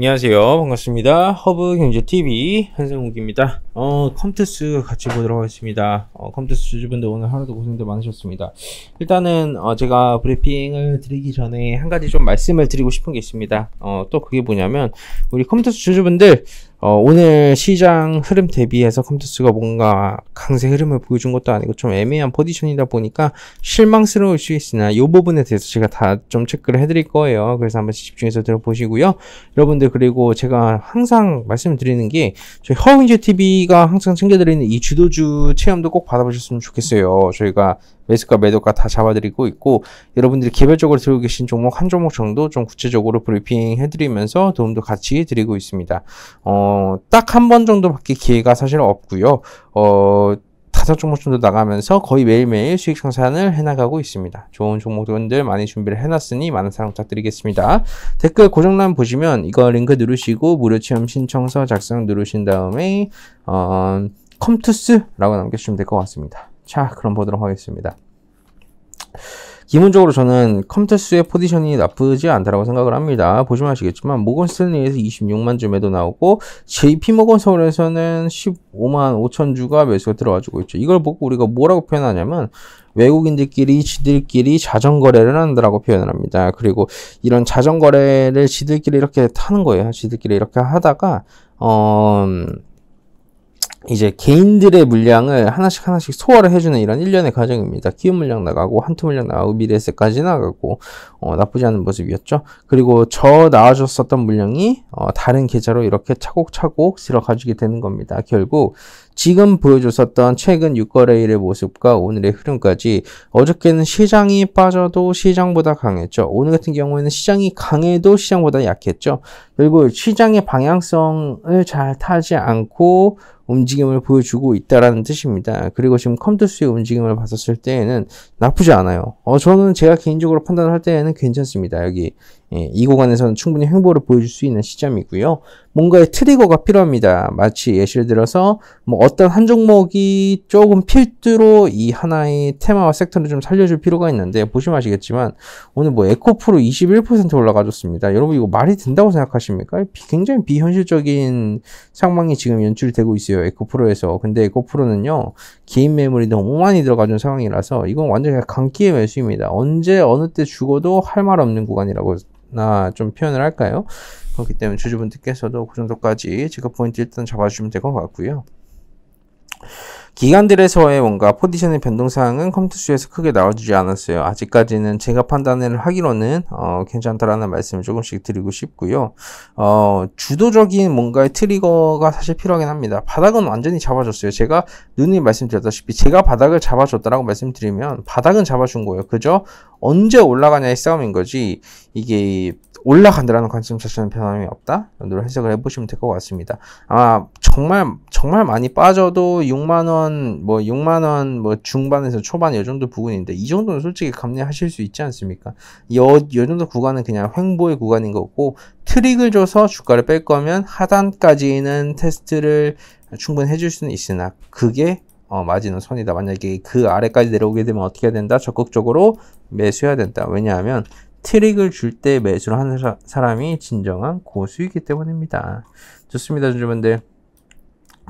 안녕하세요. 반갑습니다. 허브 경제TV 한세욱입니다. 어, 컴투스 같이 보도록 하겠습니다. 어, 컴투스 주주분들 오늘 하루도 고생들 많으셨습니다. 일단은 어, 제가 브리핑을 드리기 전에 한 가지 좀 말씀을 드리고 싶은 게 있습니다. 어, 또 그게 뭐냐면 우리 컴투스 주주분들 어, 오늘 시장 흐름 대비해서 컴퓨터스가 뭔가 강세 흐름을 보여준 것도 아니고 좀 애매한 포지션이다 보니까 실망스러울 수 있으나 이 부분에 대해서 제가 다 좀 체크를 해드릴 거예요. 그래서 한번 집중해서 들어보시고요. 여러분들 그리고 제가 항상 말씀드리는 게 저희 허웅제 TV가 항상 챙겨드리는 이 주도주 체험도 꼭 받아보셨으면 좋겠어요. 저희가 매수가 매도가 다 잡아드리고 있고 여러분들이 개별적으로 들고 계신 종목 한 종목 정도 좀 구체적으로 브리핑 해드리면서 도움도 같이 드리고 있습니다. 어, 딱 한 번 정도밖에 기회가 사실 없고요. 어, 다섯 종목 정도 나가면서 거의 매일매일 수익 청산을 해나가고 있습니다. 좋은 종목들 많이 준비를 해놨으니 많은 사랑 부탁드리겠습니다. 댓글 고정란 보시면 이거 링크 누르시고 무료 체험 신청서 작성 누르신 다음에 어, 컴투스라고 남겨주시면 될 것 같습니다. 자, 그럼 보도록 하겠습니다. 기본적으로 저는 컴퓨터스의 포지션이 나쁘지 않다라고 생각을 합니다. 보시면 아시겠지만 모건 스탠리에서 26만 주매도 나오고 JP 모건 서울에서는 15만 5천 주가 매수가 들어와주고 있죠. 이걸 보고 우리가 뭐라고 표현하냐면 외국인들끼리 지들끼리 자전거래를 한다라고 표현을 합니다. 그리고 이런 자전거래를 지들끼리 이렇게 타는 거예요. 지들끼리 이렇게 하다가 어... 이제 개인들의 물량을 하나씩 하나씩 소화를 해주는 이런 일련의 과정입니다. 기업 물량 나가고 한투 물량 나가고 미래에셋까지 나가고 어, 나쁘지 않은 모습이었죠. 그리고 저 나와줬었던 물량이 어, 다른 계좌로 이렇게 차곡차곡 실어 가지게 되는 겁니다. 결국 지금 보여줬었던 최근 6거래일의 모습과 오늘의 흐름까지 어저께는 시장이 빠져도 시장보다 강했죠. 오늘 같은 경우에는 시장이 강해도 시장보다 약했죠. 그리고 시장의 방향성을 잘 타지 않고 움직임을 보여주고 있다라는 뜻입니다. 그리고 지금 컴투스의 움직임을 봤었을 때에는 나쁘지 않아요. 어, 저는 제가 개인적으로 판단을 할 때에는 괜찮습니다. 여기 예, 이 구간에서는 충분히 행보를 보여줄 수 있는 시점이고요. 뭔가의 트리거가 필요합니다. 마치 예시를 들어서 뭐 어떤 한 종목이 조금 필두로 이 하나의 테마와 섹터를 좀 살려줄 필요가 있는데 보시면 아시겠지만 오늘 뭐 에코프로 21% 올라가줬습니다. 여러분 이거 말이 된다고 생각하십니까? 굉장히 비현실적인 상황이 지금 연출되고 있어요. 에코프로에서. 근데 에코프로는요. 개인 매물이 너무 많이 들어가준 상황이라서 이건 완전히 강기의 매수입니다. 언제 어느 때 죽어도 할 말 없는 구간이라고 나좀 표현을 할까요? 그렇기 때문에 주주분들께서도 그 정도까지 지급 포인트 일단 잡아주시면 될 것 같고요. 기관들에서의 뭔가 포지션의 변동사항은 컴퓨터 수에서 크게 나와주지 않았어요. 아직까지는 제가 판단을 하기로는 어, 괜찮다라는 말씀을 조금씩 드리고 싶고요. 어, 주도적인 뭔가의 트리거가 사실 필요하긴 합니다. 바닥은 완전히 잡아줬어요. 제가 누이 말씀드렸다시피 제가 바닥을 잡아줬다라고 말씀드리면 바닥은 잡아준 거예요. 그죠? 언제 올라가냐의 싸움인 거지 이게 올라간다라는 관점 자체는 변함이 없다 정도로 해석을 해보시면 될 것 같습니다. 아마 정말 정말 많이 빠져도 6만 원 원, 뭐 6만 원, 뭐 중반에서 초반 요 정도 부근인데 이 정도는 솔직히 감내하실 수 있지 않습니까? 요, 요 정도 구간은 그냥 횡보의 구간인 거고 트릭을 줘서 주가를 뺄 거면 하단까지는 테스트를 충분히 해줄 수는 있으나 그게 어, 마지는 손이다. 만약에 그 아래까지 내려오게 되면 어떻게 해야 된다? 적극적으로 매수해야 된다. 왜냐하면 트릭을 줄 때 매수를 하는 사람이 진정한 고수이기 때문입니다. 좋습니다, 주주분들.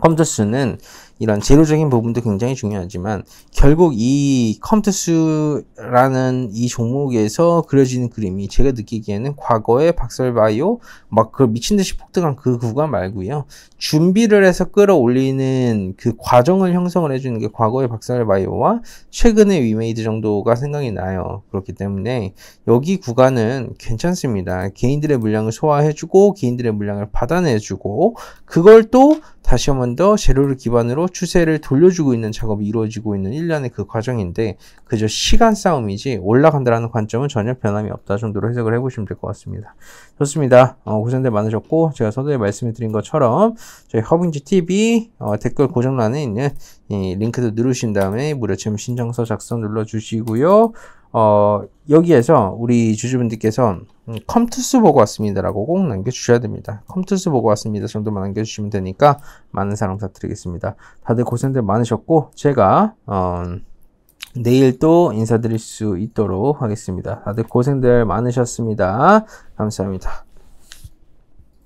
컴퓨터스는 이런 재료적인 부분도 굉장히 중요하지만 결국 이 컴투스라는 이 종목에서 그려지는 그림이 제가 느끼기에는 과거의 박설바이오 막 그 미친 듯이 폭등한 그 구간 말고요 준비를 해서 끌어올리는 그 과정을 형성을 해주는 게 과거의 박설바이오와 최근의 위메이드 정도가 생각이 나요 그렇기 때문에 여기 구간은 괜찮습니다 개인들의 물량을 소화해주고 개인들의 물량을 받아내주고 그걸 또 다시 한번 더 재료를 기반으로 추세를 돌려주고 있는 작업이 이루어지고 있는 일련의 그 과정인데 그저 시간 싸움이지 올라간다라는 관점은 전혀 변함이 없다 정도로 해석을 해보시면 될 것 같습니다. 좋습니다. 어, 고생들 많으셨고 제가 서두에 말씀해 드린 것처럼 저희 허빙지 TV 어, 댓글 고정란에 있는 링크도 누르신 다음에 무료 체험 신청서 작성 눌러주시고요. 어, 여기에서 우리 주주분들께서 음, 컴투스 보고 왔습니다라고 꼭 남겨주셔야 됩니다. 컴투스 보고 왔습니다 정도만 남겨주시면 되니까 많은 사랑 부탁드리겠습니다. 다들 고생들 많으셨고 제가 어, 내일 또 인사드릴 수 있도록 하겠습니다. 다들 고생들 많으셨습니다. 감사합니다.